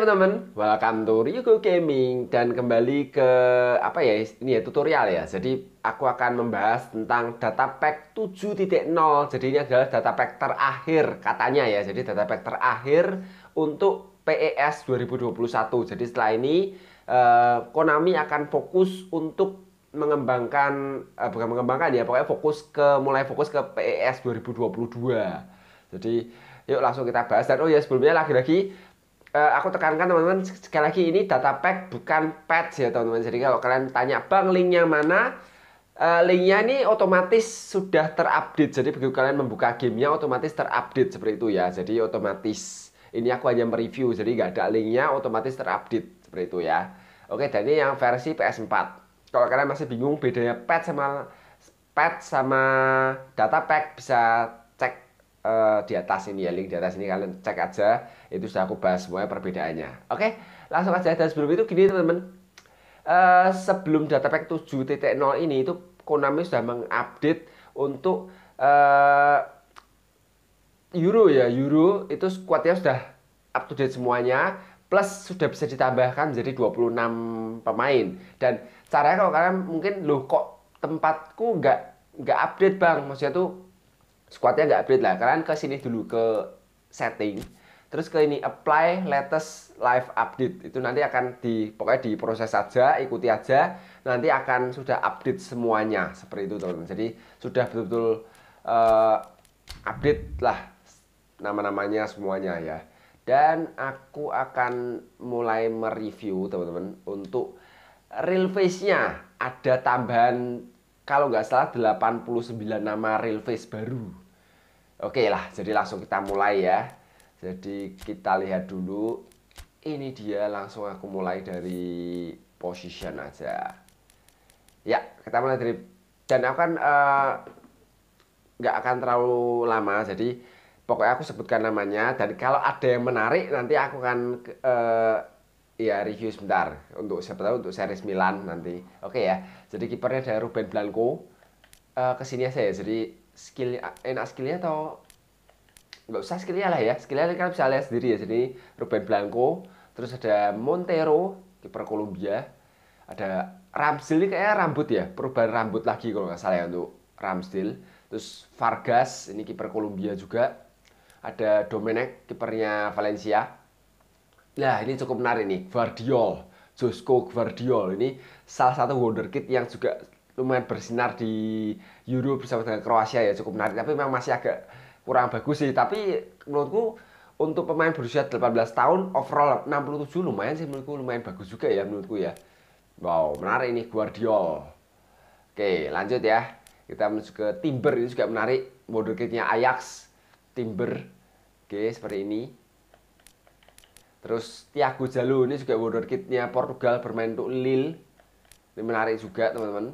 teman-teman, welcome to Ryugo Gaming dan kembali ke apa ya ini ya tutorial ya. Jadi aku akan membahas tentang data pack 7.0. Jadi ini adalah data pack terakhir katanya ya. Jadi data pack terakhir untuk PES 2021. Jadi setelah ini eh, Konami akan fokus untuk mengembangkan eh, bukan mengembangkan ya, pokoknya fokus ke mulai fokus ke PES 2022. Jadi yuk langsung kita bahas dan oh ya sebelumnya lagi-lagi uh, aku tekankan teman-teman sekali lagi ini data pack bukan patch ya teman-teman. Jadi kalau kalian tanya bang linknya mana, eh, linknya ini otomatis sudah terupdate. Jadi begitu kalian membuka gamenya otomatis terupdate seperti itu ya. Jadi otomatis ini aku hanya mereview jadi nggak ada linknya otomatis terupdate seperti itu ya. Oke dan ini yang versi PS4. Kalau kalian masih bingung bedanya patch sama patch sama data pack bisa uh, di atas ini ya link di atas ini kalian cek aja itu sudah aku bahas semuanya perbedaannya oke okay? langsung aja dan sebelum itu gini teman-teman uh, sebelum pack 7.0 ini itu Konami sudah mengupdate untuk uh, Euro ya Euro itu squadnya sudah up to date semuanya plus sudah bisa ditambahkan jadi 26 pemain dan caranya kalau kalian mungkin loh kok tempatku nggak nggak update bang maksudnya tuh squadnya nggak update lah kalian ke sini dulu ke setting terus ke ini apply latest live update itu nanti akan di pokoknya diproses saja ikuti aja nanti akan sudah update semuanya seperti itu teman-teman jadi sudah betul-betul uh, update lah nama-namanya semuanya ya dan aku akan mulai mereview teman-teman untuk real face-nya ada tambahan kalau nggak salah 89 nama real face baru Oke lah, jadi langsung kita mulai ya. Jadi kita lihat dulu. Ini dia langsung aku mulai dari position aja. Ya, kita mulai dari dan aku kan eh, nggak uh, akan terlalu lama. Jadi pokoknya aku sebutkan namanya dan kalau ada yang menarik nanti aku akan uh, ya review sebentar untuk siapa tahu untuk series Milan nanti. Oke ya. Jadi kipernya dari Ruben Blanco. Uh, kesini aja ya. Jadi skill enak skillnya atau nggak usah skillnya lah ya skillnya kan bisa lihat sendiri ya jadi Ruben Blanco terus ada Montero kiper Kolombia ada Ramsdale ini kayaknya rambut ya perubahan rambut lagi kalau nggak salah ya untuk Ramsdale terus Vargas ini kiper Kolombia juga ada Domenech kipernya Valencia nah ini cukup menarik nih Guardiol Josko Guardiol ini salah satu wonderkid yang juga lumayan bersinar di Euro bersama dengan Kroasia ya cukup menarik tapi memang masih agak kurang bagus sih tapi menurutku untuk pemain berusia 18 tahun overall 67 lumayan sih menurutku lumayan bagus juga ya menurutku ya wow menarik ini Guardiol oke lanjut ya kita menuju ke Timber ini juga menarik model kitnya Ajax Timber oke seperti ini terus Tiago Jalu ini juga model kitnya Portugal bermain untuk Lille ini menarik juga teman-teman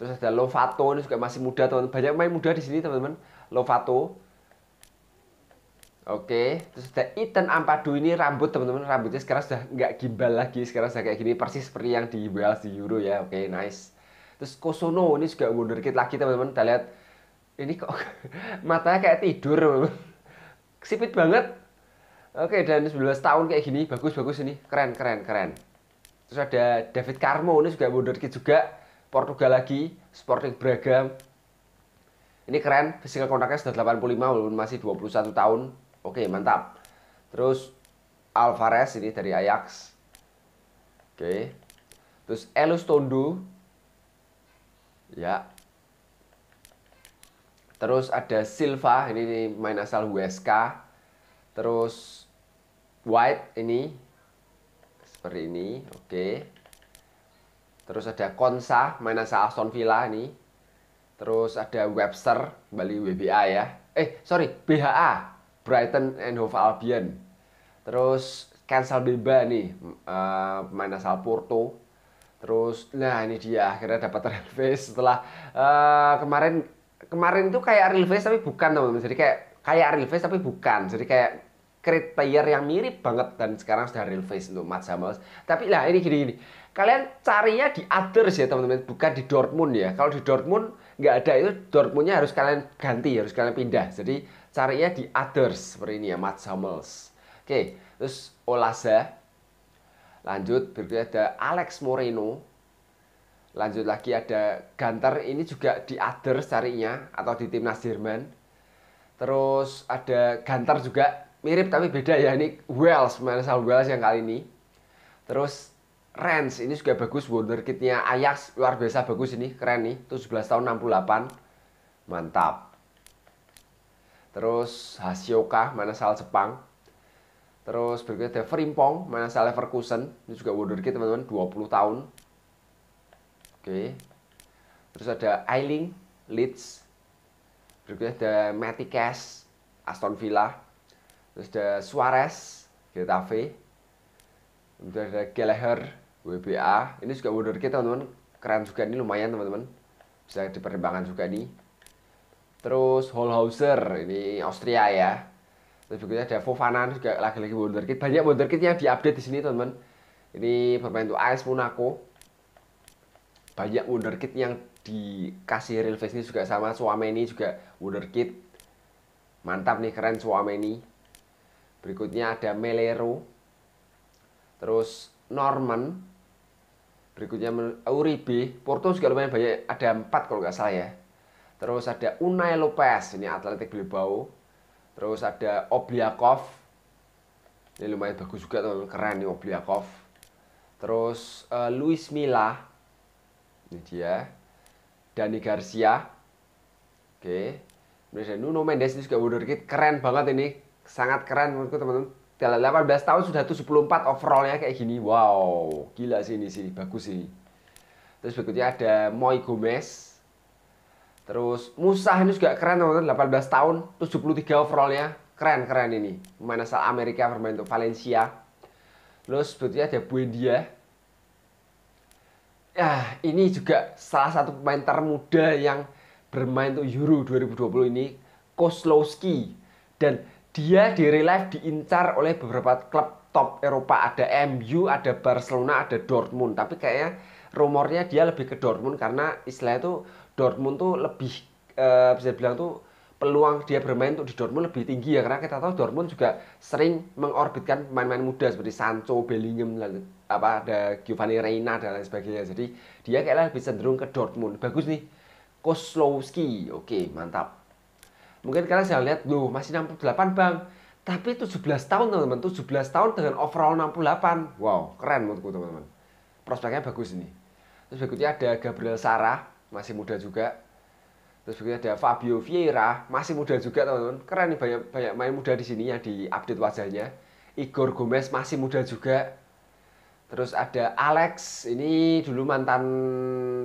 Terus ada Lovato ini juga masih muda teman. -teman. Banyak main muda di sini teman-teman. Lovato. Oke, terus ada Ethan Ampadu ini rambut teman-teman, rambutnya sekarang sudah nggak gimbal lagi, sekarang sudah kayak gini persis seperti yang di Wales di Euro ya. Oke, nice. Terus Kosono ini juga wonderkid lagi teman-teman. Kita lihat ini kok matanya kayak tidur, teman -teman. sipit banget. Oke, dan 19 tahun kayak gini, bagus-bagus ini, keren, keren, keren. Terus ada David Carmo ini juga wonderkid juga Portugal lagi, Sporting Braga. Ini keren, physical kontaknya sudah 85 walaupun masih 21 tahun. Oke, mantap. Terus Alvarez ini dari Ajax. Oke. Terus Elustondo, Ya. Terus ada Silva, ini, main asal WSK. Terus White ini seperti ini, oke. Okay. Terus ada Konsa mainan sama Aston Villa nih. Terus ada Webster Bali WBA ya. Eh sorry BHA Brighton and Hove Albion. Terus Cancel Bimba nih uh, eh, asal Porto. Terus nah ini dia akhirnya dapat release setelah uh, kemarin kemarin itu kayak release tapi bukan teman-teman. Jadi kayak kayak release tapi bukan. Jadi kayak create player yang mirip banget dan sekarang sudah real face untuk Mats Hummels. Tapi lah ini gini-gini. Kalian carinya di others ya teman-teman, bukan di Dortmund ya. Kalau di Dortmund nggak ada itu Dortmundnya harus kalian ganti, harus kalian pindah. Jadi carinya di others seperti ini ya Mats Hummels. Oke, terus Olaza. Lanjut berikutnya ada Alex Moreno. Lanjut lagi ada Ganter ini juga di others carinya atau di timnas Jerman. Terus ada Ganter juga mirip tapi beda ya ini Wells Marcel Wells yang kali ini terus Rens ini juga bagus wonderkidnya Ajax luar biasa bagus ini keren nih 17 tahun 68 mantap terus Hasioka Manasal Jepang terus berikutnya ada Frimpong Manasal Leverkusen ini juga wonderkid teman-teman 20 tahun oke terus ada Eiling Leeds berikutnya ada Matty Cash Aston Villa terus ada Suarez Getafe kemudian ada Gallagher WBA ini juga wonder kita teman-teman keren juga ini lumayan teman-teman bisa diperkembangkan juga ini, terus Holhauser ini Austria ya terus berikutnya ada Fofana juga lagi-lagi wonderkid banyak wonderkid yang diupdate di sini teman-teman ini bermain untuk AS Monaco banyak wonderkid yang dikasih real face ini juga sama suami ini juga wonderkid mantap nih keren suami ini berikutnya ada Melero, terus Norman, berikutnya Uribe, Porto juga lumayan banyak, ada empat kalau nggak salah ya. Terus ada Unai Lopez, ini Atletik Bilbao. Terus ada Obliakov, ini lumayan bagus juga teman keren nih Obliakov. Terus uh, Luis Mila, ini dia. Dani Garcia, oke. Okay. Nuno Mendes ini juga wonderkid, keren banget ini sangat keren menurutku teman-teman. Dalam 18 tahun sudah 74 overallnya kayak gini. Wow, gila sih ini sih, bagus sih. Terus berikutnya ada Moy Gomez. Terus Musa ini juga keren teman-teman, 18 tahun, 73 overallnya. Keren, keren ini. Pemain asal Amerika bermain untuk Valencia. Terus berikutnya ada Buendia. Ya, ini juga salah satu pemain termuda yang bermain untuk Euro 2020 ini, Koslowski. Dan dia di real diincar oleh beberapa klub top Eropa ada MU ada Barcelona ada Dortmund tapi kayaknya rumornya dia lebih ke Dortmund karena istilah itu Dortmund tuh lebih e, bisa bilang tuh peluang dia bermain untuk di Dortmund lebih tinggi ya karena kita tahu Dortmund juga sering mengorbitkan pemain-pemain muda seperti Sancho, Bellingham, apa ada Giovanni Reina dan lain sebagainya. Jadi dia kayaknya lebih cenderung ke Dortmund. Bagus nih. Koslowski. Oke, mantap. Mungkin kalian saya lihat, loh masih 68 bang. Tapi 17 tahun teman-teman, 17 tahun dengan overall 68. Wow, keren menurutku teman-teman. Prospeknya bagus ini. Terus berikutnya ada Gabriel Sarah, masih muda juga. Terus berikutnya ada Fabio Vieira, masih muda juga teman-teman. Keren nih banyak banyak main muda di sini yang di update wajahnya. Igor Gomez masih muda juga. Terus ada Alex, ini dulu mantan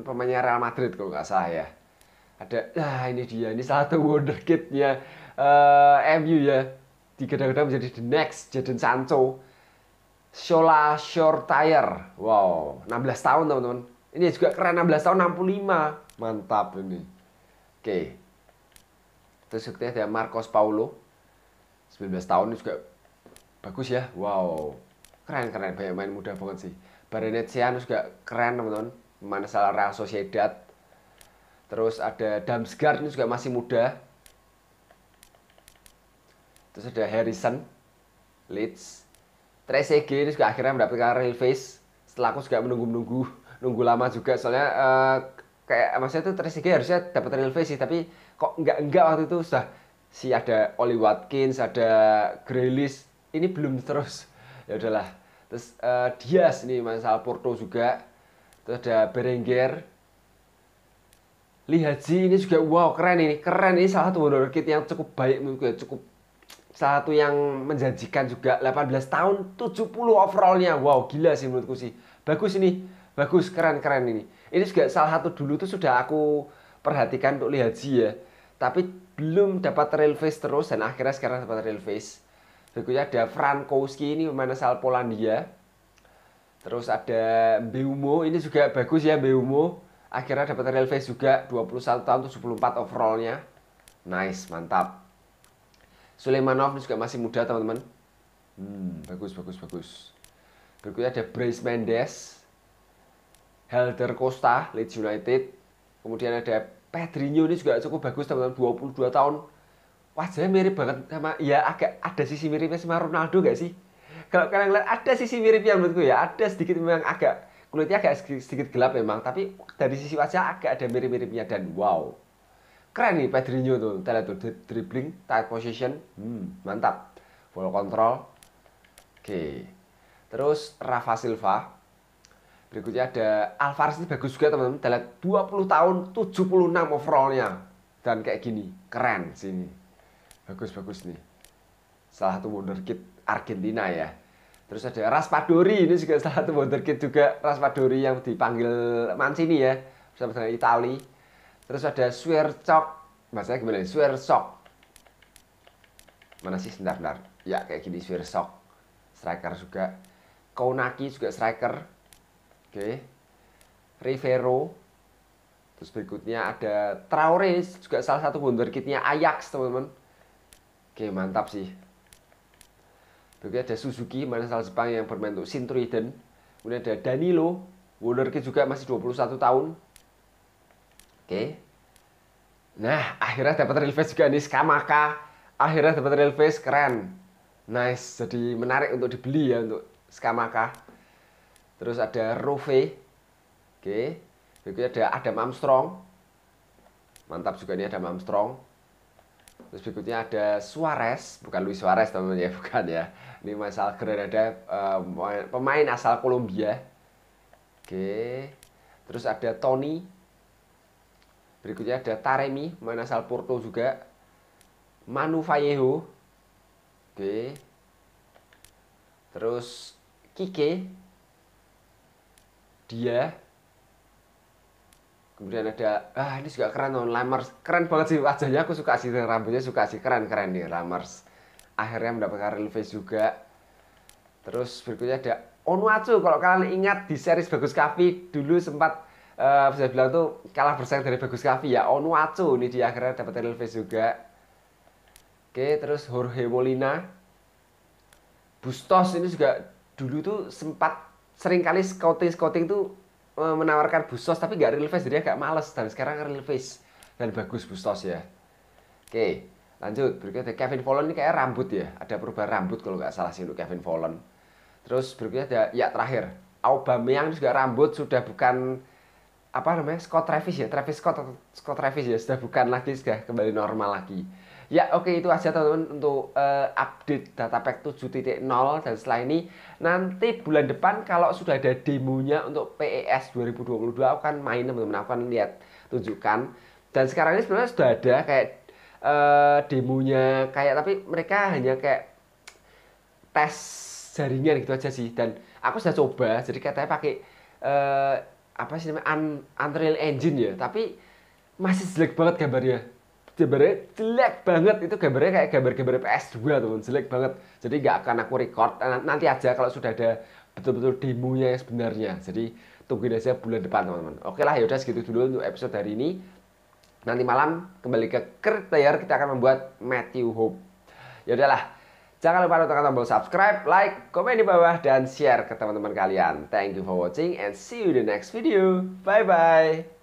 pemainnya Real Madrid kalau nggak salah ya ada ah ini dia ini satu wonder kidnya uh, eh, MU ya digadang-gadang menjadi the next Jadon Sancho Shola Shortire wow 16 tahun teman-teman ini juga keren 16 tahun 65 mantap ini oke okay. terus kita ada Marcos Paulo 19 tahun ini juga bagus ya wow keren keren banyak main muda banget sih Barenetsian juga keren teman-teman mana salah Real Sociedad Terus ada Damsgaard ini juga masih muda. Terus ada Harrison Leeds. Trezeguet ini juga akhirnya mendapatkan real face. Setelah aku juga menunggu-menunggu, nunggu lama juga soalnya uh, kayak maksudnya itu Trezeguet harusnya dapat real face sih, tapi kok enggak enggak waktu itu sudah si ada Oli Watkins, ada Grealish, ini belum terus. Ya udahlah. Terus uh, Diaz ini masalah Porto juga. Terus ada Berenguer, lihat sih, ini juga wow keren ini keren ini salah satu wonder kit yang cukup baik menurutku ya. cukup salah satu yang menjanjikan juga 18 tahun 70 overallnya wow gila sih menurutku sih bagus ini bagus keren keren ini ini juga salah satu dulu tuh sudah aku perhatikan untuk lihat sih ya tapi belum dapat real face terus dan akhirnya sekarang dapat real face berikutnya ada Frankowski ini mana asal Polandia terus ada Beumo ini juga bagus ya Beumo akhirnya dapat real face juga 21 tahun 74 overallnya nice mantap ini juga masih muda teman-teman hmm, bagus bagus bagus berikutnya ada Brace Mendes Helder Costa Leeds United kemudian ada Pedrinho ini juga cukup bagus teman-teman 22 tahun wajahnya mirip banget sama ya agak ada sisi miripnya sama Ronaldo gak sih kalau kalian lihat ada sisi miripnya menurutku ya ada sedikit memang agak kulitnya agak sedikit gelap memang, tapi dari sisi wajah agak ada mirip-miripnya dan wow. Keren nih Pedrinho tuh, kita lihat tuh dribbling, tight position, hmm, mantap. Ball control. Oke. Terus Rafa Silva. Berikutnya ada Alvarez ini bagus juga teman-teman. Kita lihat 20 tahun 76 overallnya dan kayak gini, keren sini. Bagus-bagus nih. Salah satu wonderkid Argentina ya. Terus ada Raspadori, ini juga salah satu wonderkid juga Raspadori yang dipanggil Mancini ya, bersama dengan Itali. Terus ada Swercok, maksudnya gimana? Ya? Swercok. Mana sih sebentar, sebentar. Ya kayak gini Swercok. Striker juga. Kounaki juga striker. Oke. Okay. Rivero. Terus berikutnya ada Traore juga salah satu wonderkidnya Ajax, teman-teman. Oke, okay, mantap sih. Oke, ada Suzuki mana salah Jepang yang bermain untuk Sintruiden. Kemudian ada Danilo, Wonderkid juga masih 21 tahun. Oke. Nah, akhirnya dapat real face juga nih Skamaka. Akhirnya dapat real face keren. Nice, jadi menarik untuk dibeli ya untuk Skamaka. Terus ada Rove. Oke. Berikutnya ada Adam Armstrong. Mantap juga nih Adam Armstrong. Terus berikutnya ada Suarez, bukan Luis Suarez teman-teman ya, bukan ya. Ini keren Granada, uh, eh, pemain asal Kolombia. Oke. Terus ada Tony. Berikutnya ada Taremi, pemain asal Porto juga. Manu Vallejo. Oke. Terus Kike. Dia kemudian ada ah ini juga keren non Lamers keren banget sih wajahnya aku suka sih rambutnya suka sih keren keren nih Lamers akhirnya mendapatkan face juga terus berikutnya ada Onwatsu kalau kalian ingat di series Bagus Kavi dulu sempat uh, bisa bilang tuh kalah bersaing dari Bagus Kavi ya Onwatsu ini di akhirnya dapat face juga oke terus Jorge Molina Bustos ini juga dulu tuh sempat sering kali scouting scouting tuh Eh, menawarkan bustos tapi nggak real face jadi agak males dan sekarang real face dan bagus bustos ya oke lanjut berikutnya Kevin Fallon ini kayak rambut ya ada perubahan rambut kalau nggak salah sih untuk Kevin Fallon terus berikutnya ada ya terakhir Aubameyang juga rambut sudah bukan apa namanya Scott Travis ya Travis Scott Scott Travis ya sudah bukan lagi sudah kembali normal lagi Ya oke okay, itu aja teman-teman untuk uh, update data pack 7.0 dan setelah ini nanti bulan depan kalau sudah ada demonya untuk PES 2022 aku akan main teman-teman aku akan lihat tunjukkan dan sekarang ini sebenarnya sudah ada kayak uh, demonya kayak tapi mereka hanya kayak tes jaringan gitu aja sih dan aku sudah coba jadi katanya pakai uh, apa sih namanya Un Unreal Engine ya tapi masih jelek banget gambarnya gambarnya jelek banget itu gambarnya kayak gambar-gambar PS2 teman jelek banget jadi nggak akan aku record nah, nanti aja kalau sudah ada betul-betul demonya yang sebenarnya jadi tungguin aja bulan depan teman-teman oke lah yaudah segitu dulu untuk episode hari ini nanti malam kembali ke kriteria kita akan membuat Matthew Hope Yaudahlah, lah jangan lupa tekan tombol subscribe like komen di bawah dan share ke teman-teman kalian thank you for watching and see you in the next video bye bye